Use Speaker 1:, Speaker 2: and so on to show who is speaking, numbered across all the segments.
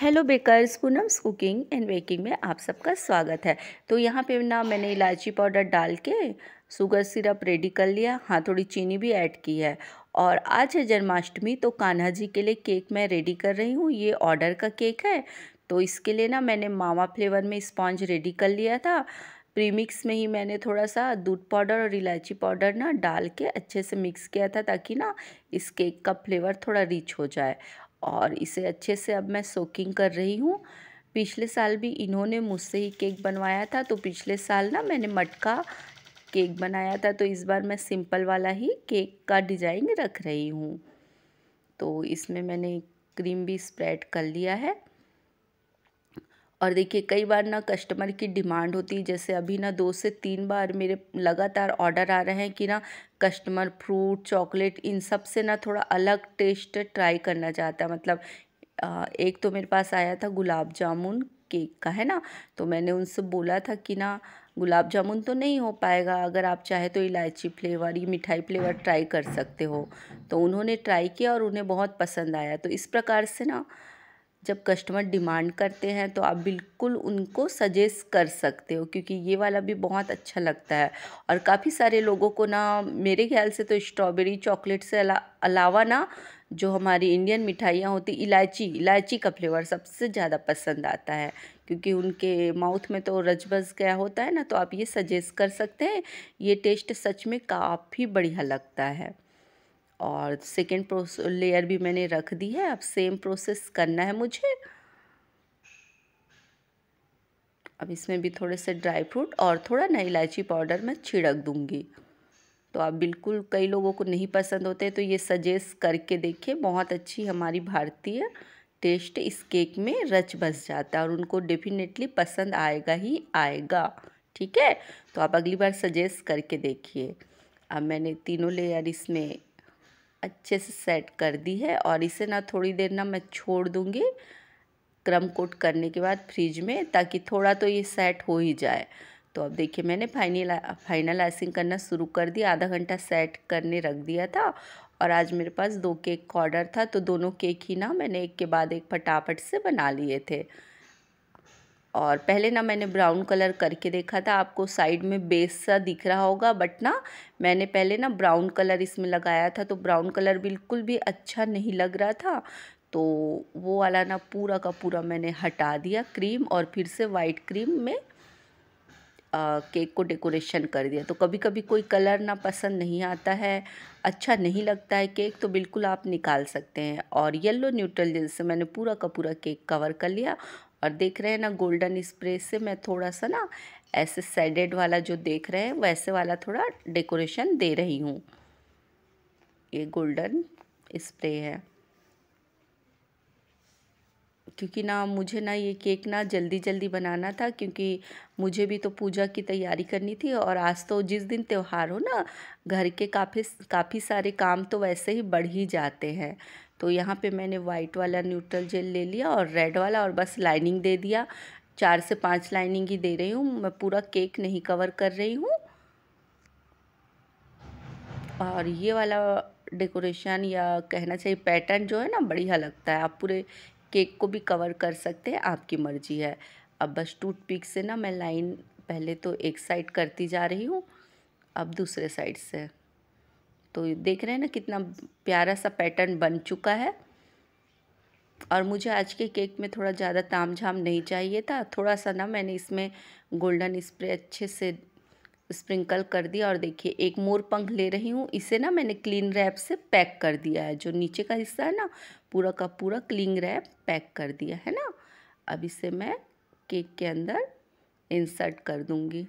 Speaker 1: hello bakers Poonam's cooking and baking में आप सबका स्वागत है तो यहाँ पे ना मैंने इलायची पाउडर डाल के शुगर सिरप रेडी कर लिया हाँ थोड़ी चीनी भी ऐड की है और आज है जन्माष्टमी तो कान्हा जी के लिए केक मैं रेडी कर रही हूँ ये ऑर्डर का केक है तो इसके लिए ना मैंने मावा फ्लेवर में स्पॉन्ज रेडी कर लिया था प्रीमिक्स में ही मैंने थोड़ा सा दूध पाउडर और इलायची पाउडर ना डाल के अच्छे से मिक्स किया था ताकि ना इस केक का फ्लेवर थोड़ा रिच हो जाए और इसे अच्छे से अब मैं सोकिंग कर रही हूँ पिछले साल भी इन्होंने मुझसे ही केक बनवाया था तो पिछले साल ना मैंने मटका केक बनाया था तो इस बार मैं सिंपल वाला ही केक का डिज़ाइन रख रही हूँ तो इसमें मैंने क्रीम भी स्प्रेड कर लिया है और देखिए कई बार ना कस्टमर की डिमांड होती है जैसे अभी ना दो से तीन बार मेरे लगातार ऑर्डर आ रहे हैं कि ना कस्टमर फ्रूट चॉकलेट इन सब से ना थोड़ा अलग टेस्ट ट्राई करना चाहता है मतलब एक तो मेरे पास आया था गुलाब जामुन केक का है ना तो मैंने उनसे बोला था कि ना गुलाब जामुन तो नहीं हो पाएगा अगर आप चाहे तो इलायची फ्लेवर ये मिठाई फ्लेवर ट्राई कर सकते हो तो उन्होंने ट्राई किया और उन्हें बहुत पसंद आया तो इस प्रकार से ना जब कस्टमर डिमांड करते हैं तो आप बिल्कुल उनको सजेस्ट कर सकते हो क्योंकि ये वाला भी बहुत अच्छा लगता है और काफ़ी सारे लोगों को ना मेरे ख्याल से तो स्ट्रॉबेरी चॉकलेट से अला, अलावा ना जो हमारी इंडियन मिठाइयाँ होती इलायची इलायची का फ्लेवर सबसे ज़्यादा पसंद आता है क्योंकि उनके माउथ में तो रच गया होता है ना तो आप ये सजेस्ट कर सकते हैं ये टेस्ट सच में काफ़ी बढ़िया लगता है और सेकेंड लेयर भी मैंने रख दी है अब सेम प्रोसेस करना है मुझे अब इसमें भी थोड़े से ड्राई फ्रूट और थोड़ा ना इलायची पाउडर मैं छिड़क दूँगी तो आप बिल्कुल कई लोगों को नहीं पसंद होते तो ये सजेस्ट करके देखिए बहुत अच्छी हमारी भारतीय टेस्ट इस केक में रच बस जाता है और उनको डेफिनेटली पसंद आएगा ही आएगा ठीक है तो आप अगली बार सजेस्ट करके देखिए अब मैंने तीनों लेयर इसमें अच्छे से सेट कर दी है और इसे ना थोड़ी देर ना मैं छोड़ दूँगी क्रम कोट करने के बाद फ्रिज में ताकि थोड़ा तो ये सेट हो ही जाए तो अब देखिए मैंने फाइनल फाइनल आइसिंग करना शुरू कर दिया आधा घंटा सेट करने रख दिया था और आज मेरे पास दो केक का ऑर्डर था तो दोनों केक ही ना मैंने एक के बाद एक फटाफट से बना लिए थे और पहले ना मैंने ब्राउन कलर करके देखा था आपको साइड में बेस सा दिख रहा होगा बट ना मैंने पहले ना ब्राउन कलर इसमें लगाया था तो ब्राउन कलर बिल्कुल भी अच्छा नहीं लग रहा था तो वो वाला ना पूरा का पूरा मैंने हटा दिया क्रीम और फिर से वाइट क्रीम में आ, केक को डेकोरेशन कर दिया तो कभी कभी कोई कलर ना पसंद नहीं आता है अच्छा नहीं लगता है केक तो बिल्कुल आप निकाल सकते हैं और येलो न्यूट्रल जैसे मैंने पूरा का पूरा केक कवर कर लिया और देख रहे हैं ना गोल्डन स्प्रे से मैं थोड़ा सा ना ऐसे सेडेड वाला जो देख रहे हैं वैसे वाला थोड़ा डेकोरेशन दे रही हूँ ये गोल्डन स्प्रे है क्योंकि ना मुझे ना ये केक ना जल्दी जल्दी बनाना था क्योंकि मुझे भी तो पूजा की तैयारी करनी थी और आज तो जिस दिन त्यौहार हो ना घर के काफ़ी काफ़ी सारे काम तो वैसे ही बढ़ ही जाते हैं तो यहाँ पे मैंने वाइट वाला न्यूट्रल जेल ले लिया और रेड वाला और बस लाइनिंग दे दिया चार से पांच लाइनिंग ही दे रही हूँ मैं पूरा केक नहीं कवर कर रही हूँ और ये वाला डेकोरेशन या कहना चाहिए पैटर्न जो है ना बढ़िया लगता है आप पूरे केक को भी कवर कर सकते हैं आपकी मर्जी है अब बस टूथ पिक से ना मैं लाइन पहले तो एक साइड करती जा रही हूँ अब दूसरे साइड से तो देख रहे हैं ना कितना प्यारा सा पैटर्न बन चुका है और मुझे आज के केक में थोड़ा ज़्यादा ताम झाम नहीं चाहिए था थोड़ा सा ना मैंने इसमें गोल्डन स्प्रे अच्छे से स्प्रिंकल कर दिया और देखिए एक मोर पंख ले रही हूँ इसे ना मैंने क्लीन रैप से पैक कर दिया है जो नीचे का हिस्सा है ना पूरा का पूरा क्लीन रैप पैक कर दिया है ना अब इसे मैं केक के अंदर इंसर्ट कर दूँगी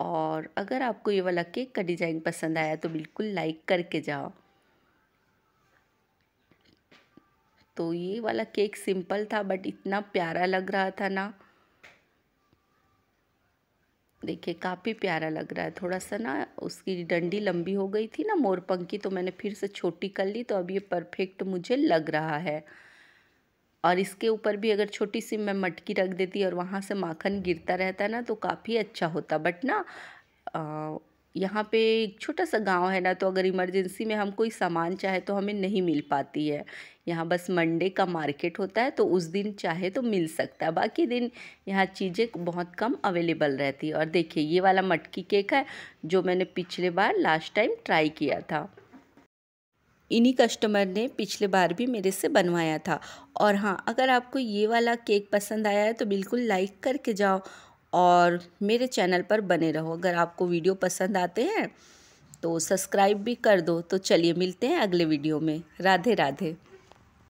Speaker 1: और अगर आपको ये वाला केक का डिज़ाइन पसंद आया तो बिल्कुल लाइक करके जाओ तो ये वाला केक सिंपल था बट इतना प्यारा लग रहा था ना देखिए काफ़ी प्यारा लग रहा है थोड़ा सा ना उसकी डंडी लंबी हो गई थी ना मोरपंख की तो मैंने फिर से छोटी कर ली तो अब ये परफेक्ट मुझे लग रहा है और इसके ऊपर भी अगर छोटी सी मैं मटकी रख देती और वहाँ से माखन गिरता रहता ना तो काफ़ी अच्छा होता बट ना यहाँ पे एक छोटा सा गांव है ना तो अगर इमरजेंसी में हम कोई सामान चाहे तो हमें नहीं मिल पाती है यहाँ बस मंडे का मार्केट होता है तो उस दिन चाहे तो मिल सकता है बाकी दिन यहाँ चीज़ें बहुत कम अवेलेबल रहती है और देखिए ये वाला मटकी केक है जो मैंने पिछले बार लास्ट टाइम ट्राई किया था इन्हीं कस्टमर ने पिछले बार भी मेरे से बनवाया था और हाँ अगर आपको ये वाला केक पसंद आया है तो बिल्कुल लाइक करके जाओ और मेरे चैनल पर बने रहो अगर आपको वीडियो पसंद आते हैं तो सब्सक्राइब भी कर दो तो चलिए मिलते हैं अगले वीडियो में राधे राधे